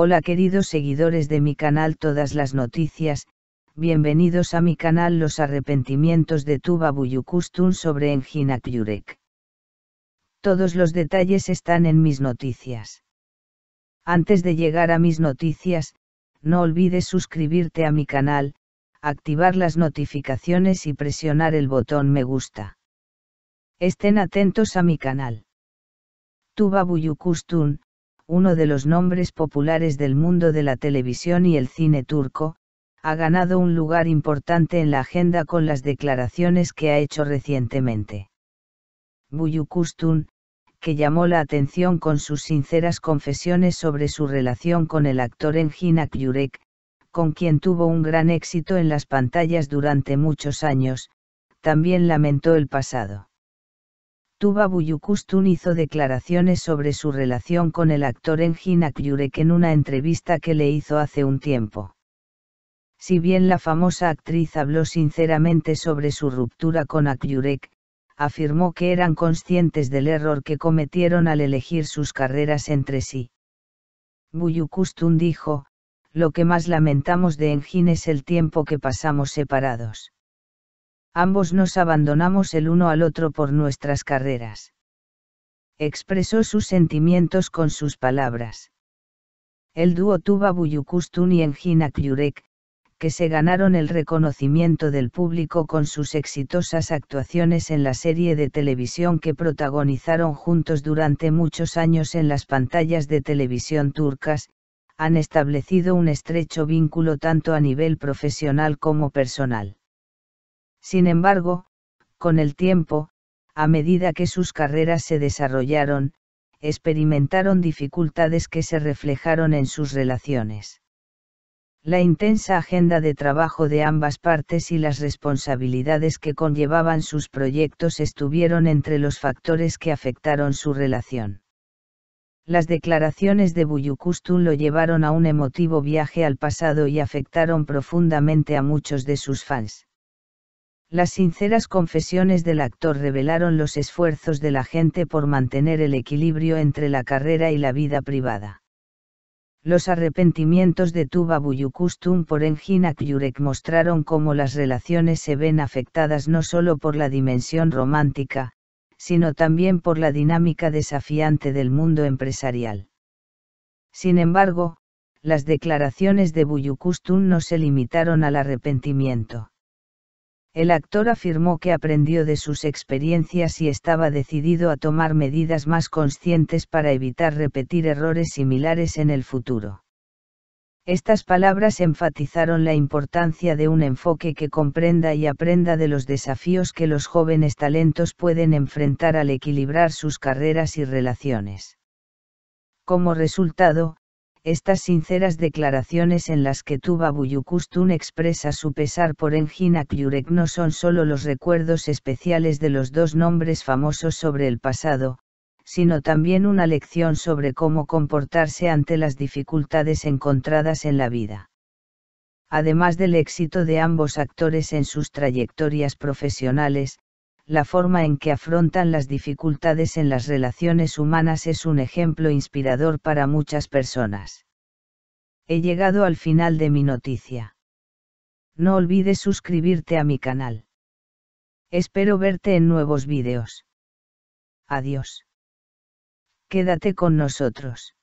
Hola queridos seguidores de mi canal Todas las Noticias, bienvenidos a mi canal Los Arrepentimientos de Tuba Buyukustun sobre Engina Kyurek. Todos los detalles están en mis noticias. Antes de llegar a mis noticias, no olvides suscribirte a mi canal, activar las notificaciones y presionar el botón me gusta. Estén atentos a mi canal. Tuba uno de los nombres populares del mundo de la televisión y el cine turco, ha ganado un lugar importante en la agenda con las declaraciones que ha hecho recientemente. Buyukustun, que llamó la atención con sus sinceras confesiones sobre su relación con el actor Engin Yurek, con quien tuvo un gran éxito en las pantallas durante muchos años, también lamentó el pasado. Tuba Buyukustun hizo declaraciones sobre su relación con el actor Engin Akyürek en una entrevista que le hizo hace un tiempo. Si bien la famosa actriz habló sinceramente sobre su ruptura con Akyurek, afirmó que eran conscientes del error que cometieron al elegir sus carreras entre sí. Buyukustun dijo, lo que más lamentamos de Engin es el tiempo que pasamos separados ambos nos abandonamos el uno al otro por nuestras carreras. Expresó sus sentimientos con sus palabras. El dúo Tuba Buyukustun y Engina Kyurek, que se ganaron el reconocimiento del público con sus exitosas actuaciones en la serie de televisión que protagonizaron juntos durante muchos años en las pantallas de televisión turcas, han establecido un estrecho vínculo tanto a nivel profesional como personal. Sin embargo, con el tiempo, a medida que sus carreras se desarrollaron, experimentaron dificultades que se reflejaron en sus relaciones. La intensa agenda de trabajo de ambas partes y las responsabilidades que conllevaban sus proyectos estuvieron entre los factores que afectaron su relación. Las declaraciones de Buyukustun lo llevaron a un emotivo viaje al pasado y afectaron profundamente a muchos de sus fans. Las sinceras confesiones del actor revelaron los esfuerzos de la gente por mantener el equilibrio entre la carrera y la vida privada. Los arrepentimientos de Tuba Buyukustum por Engina Yurek mostraron cómo las relaciones se ven afectadas no solo por la dimensión romántica, sino también por la dinámica desafiante del mundo empresarial. Sin embargo, las declaraciones de Buyukustum no se limitaron al arrepentimiento el actor afirmó que aprendió de sus experiencias y estaba decidido a tomar medidas más conscientes para evitar repetir errores similares en el futuro. Estas palabras enfatizaron la importancia de un enfoque que comprenda y aprenda de los desafíos que los jóvenes talentos pueden enfrentar al equilibrar sus carreras y relaciones. Como resultado, estas sinceras declaraciones en las que Tuba Buyukustun expresa su pesar por Engina Kyurek no son solo los recuerdos especiales de los dos nombres famosos sobre el pasado, sino también una lección sobre cómo comportarse ante las dificultades encontradas en la vida. Además del éxito de ambos actores en sus trayectorias profesionales, la forma en que afrontan las dificultades en las relaciones humanas es un ejemplo inspirador para muchas personas. He llegado al final de mi noticia. No olvides suscribirte a mi canal. Espero verte en nuevos vídeos. Adiós. Quédate con nosotros.